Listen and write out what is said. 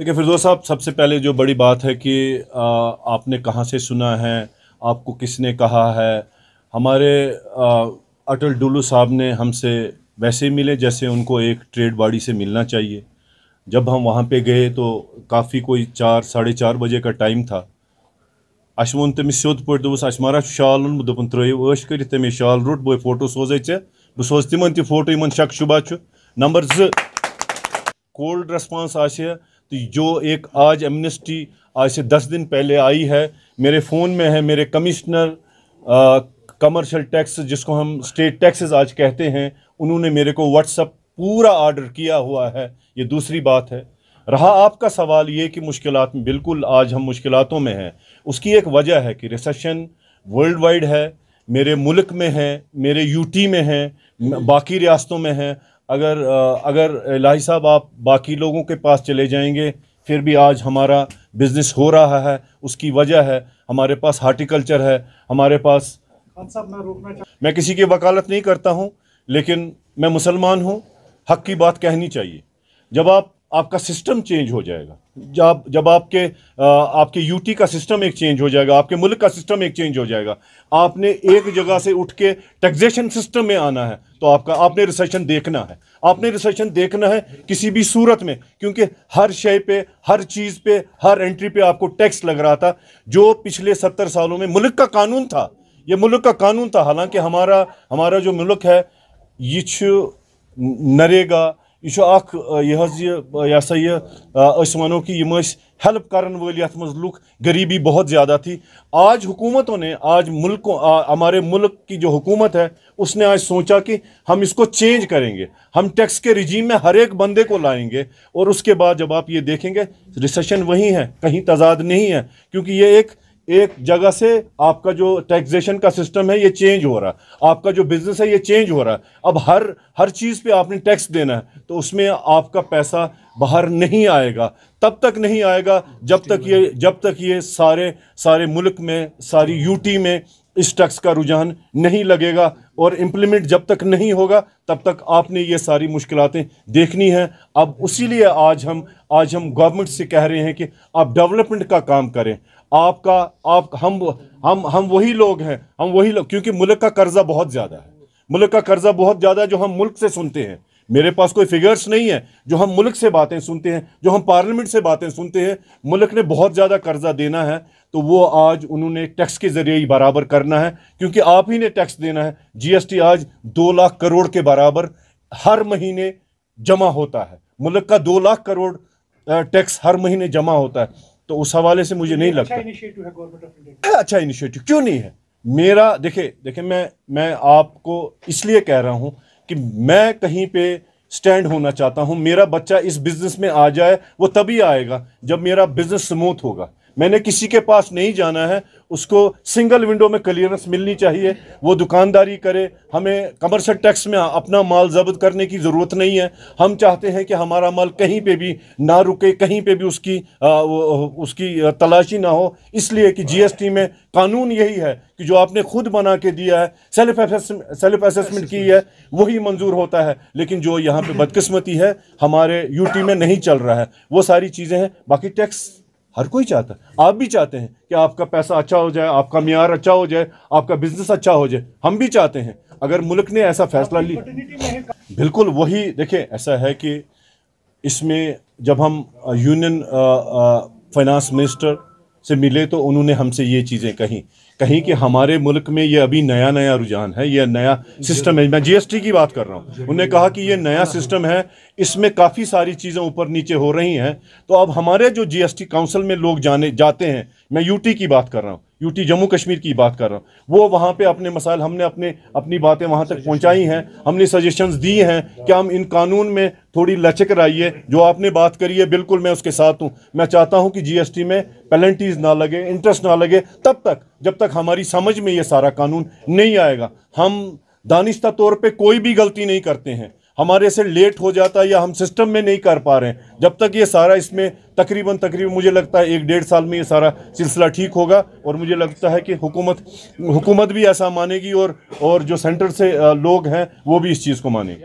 देखिए फिरदौस साहब सबसे पहले जो बड़ी बात है कि आ, आपने कहाँ से सुना है आपको किसने कहा है हमारे आ, अटल डुल्लू साहब ने हमसे वैसे मिले जैसे उनको एक ट्रेड बॉडी से मिलना चाहिए जब हम वहाँ पे गए तो काफ़ी कोई चार साढ़े चार बजे का टाइम था अस वो तो सोद पे दोस अशमारा शाल ओन दोपन त्रो ऐश कर तमें शाल रोट बे फोटो सोजे ऐसे बह सोज तिम फोटो इन शक शुबा नंबर जो कोल्ड रेस्पॉन्स आशे तो जो एक आज एमनेस्टी आज से दस दिन पहले आई है मेरे फ़ोन में है मेरे कमिश्नर कमर्शियल टैक्स जिसको हम स्टेट टैक्सेस आज कहते हैं उन्होंने मेरे को व्हाट्सअप पूरा ऑर्डर किया हुआ है ये दूसरी बात है रहा आपका सवाल ये कि मुश्किल में बिल्कुल आज हम मुश्किलों में हैं उसकी एक वजह है कि रिसेशन वर्ल्ड वाइड है मेरे मुल्क में है मेरे यूटी में है बाकी रियासतों में है अगर अगर इलाही साहब आप बाकी लोगों के पास चले जाएंगे फिर भी आज हमारा बिज़नेस हो रहा है उसकी वजह है हमारे पास हार्टिकल्चर है हमारे पास मैं, मैं किसी की वकालत नहीं करता हूँ लेकिन मैं मुसलमान हूँ हक की बात कहनी चाहिए जब आप आपका सिस्टम चेंज हो जाएगा जब जब आपके आपके यूटी का सिस्टम एक चेंज हो जाएगा आपके मुल्क का सिस्टम एक चेंज हो जाएगा आपने एक जगह से उठ के टैक्सेशन सिस्टम में आना है तो आपका आपने रिसेशन देखना है आपने रिसेशन देखना है किसी भी सूरत में क्योंकि हर शय पे हर चीज़ पे हर एंट्री पे आपको टैक्स लग रहा था जो पिछले सत्तर सालों में मुल्क का कानून था ये मुल्क का कानून था हालांकि हमारा हमारा जो मुल्क है ये नरेगा यह अख यह अस वनो कि यम हेल्प करन वाली ये मज लुक गरीबी बहुत ज़्यादा थी आज हुकूमतों ने आज मुल्क हमारे मुल्क की जो हुकूमत है उसने आज सोचा कि हम इसको चेंज करेंगे हम टैक्स के रिजीम में हर एक बंदे को लाएंगे और उसके बाद जब आप ये देखेंगे रिसेशन वही है कहीं तजाद नहीं है क्योंकि ये एक एक जगह से आपका जो टैक्सेशन का सिस्टम है ये चेंज हो रहा है आपका जो बिजनेस है ये चेंज हो रहा है अब हर हर चीज़ पे आपने टैक्स देना है तो उसमें आपका पैसा बाहर नहीं आएगा तब तक नहीं आएगा जब तक ये जब तक ये सारे सारे मुल्क में सारी यूटी में इस टैक्स का रुझान नहीं लगेगा और इम्प्लीमेंट जब तक नहीं होगा तब तक आपने ये सारी मुश्किलें देखनी हैं अब उसी आज हम आज हम गवर्नमेंट से कह रहे हैं कि आप डेवलपमेंट का काम करें आपका आप हम हम हम वही लोग हैं हम वही लोग क्योंकि मुल्क का कर्जा बहुत ज़्यादा है मुल्क का कर्जा बहुत ज़्यादा है जो हम मुल्क से सुनते हैं मेरे पास कोई फिगर्स नहीं है जो हम मुल्क से बातें सुनते हैं जो हम पार्लियामेंट से बातें सुनते हैं मुल्क ने बहुत ज़्यादा कर्जा देना है तो वो आज उन्होंने टैक्स के ज़रिए ही बराबर करना है क्योंकि आप ही ने टैक्स देना है जीएसटी आज दो लाख करोड़ के बराबर हर महीने जमा होता है मुल्क का दो लाख करोड़ टैक्स हर महीने जमा होता है तो उस हवाले से मुझे तो नहीं अच्छा लगता अच्छा इनिशिएटिव क्यों नहीं है मेरा देखे देखे मैं मैं आपको इसलिए कह रहा हूं कि मैं कहीं पे स्टैंड होना चाहता हूँ मेरा बच्चा इस बिज़नेस में आ जाए वो तभी आएगा जब मेरा बिज़नेस स्मूथ होगा मैंने किसी के पास नहीं जाना है उसको सिंगल विंडो में क्लियरेंस मिलनी चाहिए वो दुकानदारी करे हमें कमर्शल टैक्स में अपना माल जब्त करने की ज़रूरत नहीं है हम चाहते हैं कि हमारा माल कहीं पे भी ना रुके कहीं पे भी उसकी आ, उसकी तलाशी ना हो इसलिए कि जीएसटी में कानून यही है कि जो आपने खुद बना के दिया है सेल्फ सेल्फ असेसमेंट की है वही मंजूर होता है लेकिन जो यहाँ पर बदकस्मती है हमारे यूटी में नहीं चल रहा है वो सारी चीज़ें हैं बाकी टैक्स हर कोई चाहता है आप भी चाहते हैं कि आपका पैसा अच्छा हो जाए आपका मैार अच्छा हो जाए आपका बिजनेस अच्छा हो जाए हम भी चाहते हैं अगर मुल्क ने ऐसा फैसला लिया बिल्कुल वही देखें ऐसा है कि इसमें जब हम यूनियन फाइनेंस मिनिस्टर से मिले तो उन्होंने हमसे ये चीज़ें कहीं कहीं कि हमारे मुल्क में ये अभी नया नया रुझान है यह नया सिस्टम है मैं जीएसटी की बात कर रहा हूँ उन्होंने कहा कि ये नया सिस्टम हाँ, हाँ। है इसमें काफ़ी सारी चीज़ें ऊपर नीचे हो रही हैं तो अब हमारे जो जीएसटी काउंसिल में लोग जाने जाते हैं मैं यूटी की बात कर रहा हूँ यूटी जम्मू कश्मीर की बात कर रहा हूँ वो वहाँ पे अपने मसाइल हमने अपने अपनी बातें वहाँ तक पहुँचाई हैं हमने सजेशंस दिए हैं कि हम इन कानून में थोड़ी लचक लाइए जो आपने बात करी है बिल्कुल मैं उसके साथ हूँ मैं चाहता हूँ कि जीएसटी में पेनल्टीज़ ना लगे इंटरेस्ट ना लगे तब तक जब तक हमारी समझ में ये सारा कानून नहीं आएगा हम दानिश्ता तौर पे कोई भी गलती नहीं करते हैं हमारे से लेट हो जाता है या हम सिस्टम में नहीं कर पा रहे हैं जब तक ये सारा इसमें तकरीबन तकरीबन मुझे लगता है एक डेढ़ साल में ये सारा सिलसिला ठीक होगा और मुझे लगता है कि हुकूमत हुकूमत भी ऐसा मानेगी और और जो सेंटर से लोग हैं वो भी इस चीज़ को मानेंगे